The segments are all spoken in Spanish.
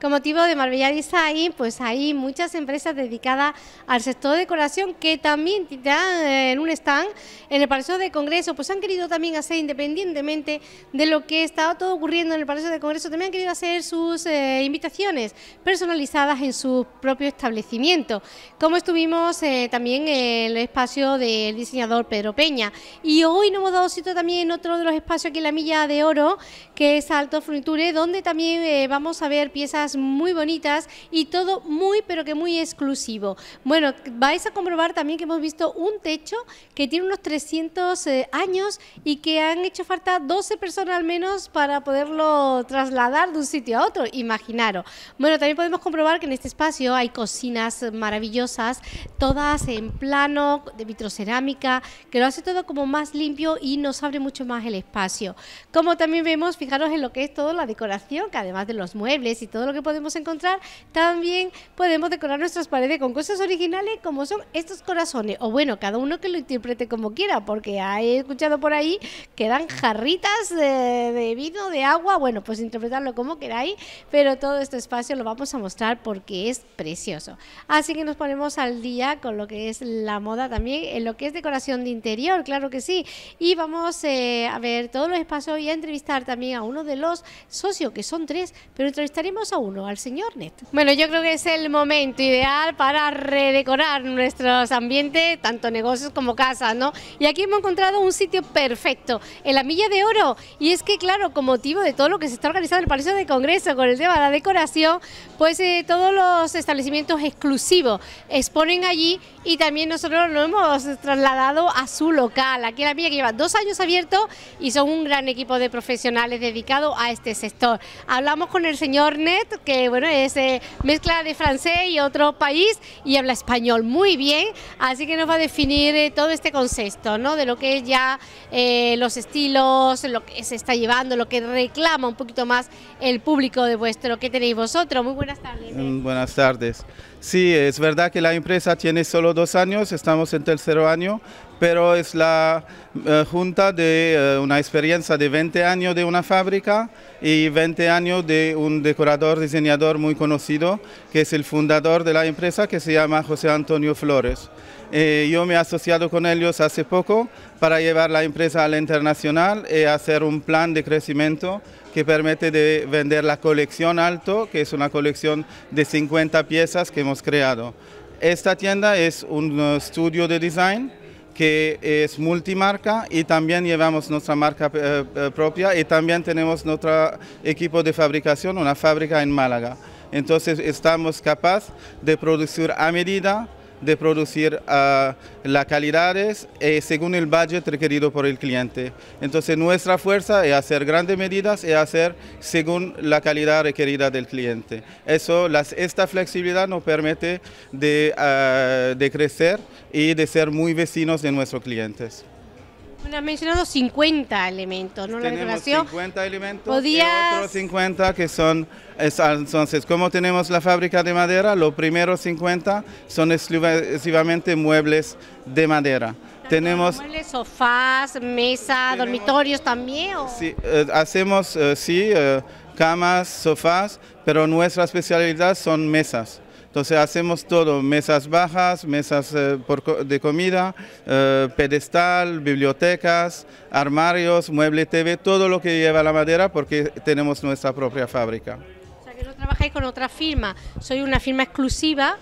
con motivo de Marbella Design, pues hay muchas empresas dedicadas al sector de decoración que también están eh, en un stand en el Palacio de Congreso, pues han querido también hacer, independientemente de lo que está todo ocurriendo en el Palacio de Congreso, también han querido hacer sus eh, invitaciones personalizadas en su propio establecimiento, como estuvimos eh, también en el espacio del diseñador Pedro Peña. Y hoy nos hemos dado sitio también en otro de los espacios aquí en la Milla de Oro, que es Alto Furniture, donde también vamos a ver piezas muy bonitas y todo muy, pero que muy exclusivo. Bueno, vais a comprobar también que hemos visto un techo que tiene unos 300 eh, años y que han hecho falta 12 personas al menos para poderlo trasladar de un sitio a otro, imaginaros. Bueno, también podemos comprobar que en este espacio hay cocinas maravillosas, todas en plano, de vitrocerámica, que lo hace todo como más limpio y nos abre mucho más el espacio. Como también vemos, fijaros en lo que es toda la decoración, que además de los muebles y todo lo que podemos encontrar. También podemos decorar nuestras paredes con cosas originales como son estos corazones. O bueno, cada uno que lo interprete como quiera, porque he escuchado por ahí que dan jarritas de, vino, de agua. Bueno, pues interpretarlo como queráis, pero todo este espacio lo vamos a mostrar porque es precioso. Así que nos ponemos al día con lo que es la moda también, en lo que es decoración de interior, claro que sí. Y vamos eh, a ver todos los espacios y a entrevistar también a uno de los socios, que son tres, pero entrevistaremos a uno al señor Net. Bueno, yo creo que es el momento ideal para redecorar nuestros ambientes, tanto negocios como casas, ¿no? Y aquí hemos encontrado un sitio perfecto, en la Milla de Oro. Y es que, claro, con motivo de todo lo que se está organizando en el Palacio de Congreso con el tema de la decoración, pues eh, todos los establecimientos exclusivos exponen allí y también nosotros lo hemos trasladado a su local, aquí en la Milla, que lleva dos años abierto y son un gran equipo de profesionales dedicado a este sector. Hablamos con el señor Net, que bueno, es eh, mezcla de francés y otro país y habla español muy bien, así que nos va a definir eh, todo este concepto, ¿no? De lo que es ya eh, los estilos, lo que se está llevando, lo que reclama un poquito más el público de vuestro que tenéis vosotros. Muy buenas tardes. Mm, buenas tardes. Sí, es verdad que la empresa tiene solo dos años, estamos en tercero año, pero es la eh, junta de eh, una experiencia de 20 años de una fábrica y 20 años de un decorador, diseñador muy conocido, que es el fundador de la empresa, que se llama José Antonio Flores. Eh, yo me he asociado con ellos hace poco para llevar la empresa a la internacional y hacer un plan de crecimiento que permite de vender la colección alto, que es una colección de 50 piezas que hemos creado. Esta tienda es un estudio de design que es multimarca y también llevamos nuestra marca eh, eh, propia y también tenemos nuestro equipo de fabricación, una fábrica en Málaga. Entonces estamos capaces de producir a medida de producir ah, las calidades eh, según el budget requerido por el cliente. Entonces nuestra fuerza es hacer grandes medidas y hacer según la calidad requerida del cliente. Eso, esta flexibilidad nos permite ah, de crecer y de ser muy vecinos de nuestros clientes me han mencionado 50 elementos, ¿no? La tenemos 50 elementos ¿Podías... y otros 50 que son... entonces, como tenemos la fábrica de madera, los primeros 50 son exclusivamente muebles de madera. Tenemos muebles, sofás, mesas, dormitorios también. Sí, eh, hacemos, eh, sí, eh, camas, sofás, pero nuestra especialidad son mesas. Entonces hacemos todo, mesas bajas, mesas eh, de comida, eh, pedestal, bibliotecas, armarios, mueble TV, todo lo que lleva la madera porque tenemos nuestra propia fábrica. O sea que no trabajáis con otra firma, soy una firma exclusiva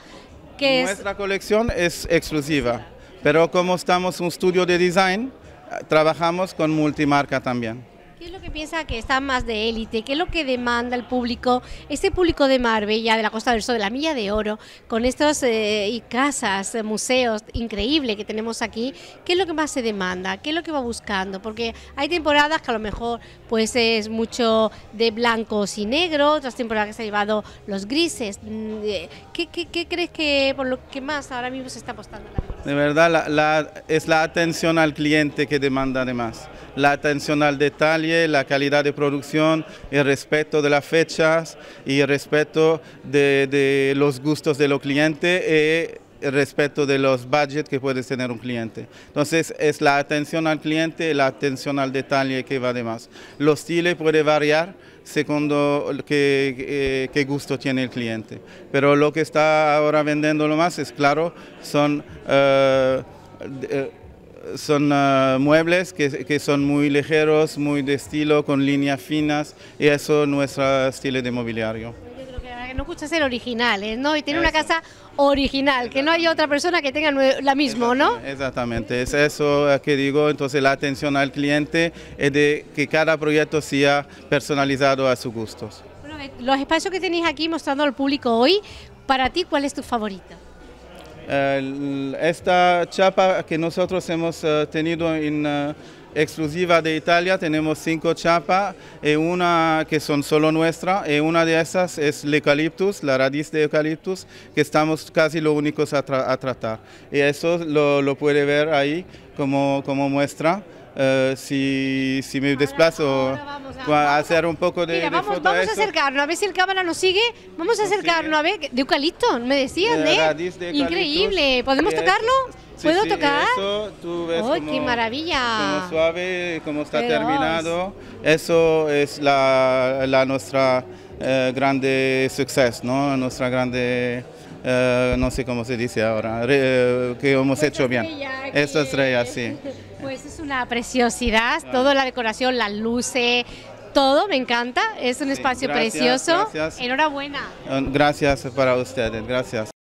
que Nuestra colección es exclusiva, pero como estamos un estudio de design, trabajamos con multimarca también. ¿Qué es lo que piensa que está más de élite? ¿Qué es lo que demanda el público, este público de Marbella, de la Costa del Sol, de la Milla de Oro, con estos eh, casas, eh, museos increíbles que tenemos aquí? ¿Qué es lo que más se demanda? ¿Qué es lo que va buscando? Porque hay temporadas que a lo mejor pues es mucho de blancos y negros, otras temporadas que se ha llevado los grises. Mm, eh, ¿Qué, crees que por lo que más ahora mismo se está apostando? La de verdad, es la atención al cliente que demanda además. La atención al detalle, la calidad de producción, el respeto de las fechas y el respeto de, de los gustos de los clientes y eh, el respeto de los budgets que puede tener un cliente. Entonces, es la atención al cliente y la atención al detalle que va además. Los estilos pueden variar segundo eh, qué, gusto tiene el cliente. Pero lo que está ahora vendiendo lo más es claro, son... Eh, eh, son muebles que, que, son muy ligeros, muy de estilo, con líneas finas y eso es nuestro estilo de mobiliario no gusta ser originales, ¿eh? ¿no? Y tiene una casa original, que no hay otra persona que tenga la misma, ¿no? Exactamente, es eso que digo, entonces la atención al cliente es de que cada proyecto sea personalizado a sus gustos. los espacios que tenéis aquí mostrando al público hoy, para ti, ¿cuál es tu favorito? Eh, esta chapa que nosotros hemos eh, tenido en eh, exclusiva de Italia, tenemos cinco chapas, y una que son solo nuestra, y una de esas es el eucaliptus, la raíz de eucaliptus, que estamos casi los únicos a, tratar. Y eso lo, puede ver ahí como muestra. Eh, si, si, me desplazo pues, a, hacer un poco de, mira, vamos, vamos a, acercarnos, a ver si el cámara nos sigue. Vamos a acercarnos, a ver, de eucalipto, me decían, ¿eh? Increíble, ¿podemos tocarlo? ¿Puedo tocar? oh, qué maravilla! Como suave, como está terminado. Eso es la, la nuestra eh, grande suceso, ¿no? Nuestra grande... Eh, no sé cómo se dice ahora, eh, que hemos pues hecho bien. Esta estrella, sí. Pues es una preciosidad, toda la decoración, las luces, todo, me encanta, es un espacio precioso. Enhorabuena. Eh, gracias para ustedes, gracias.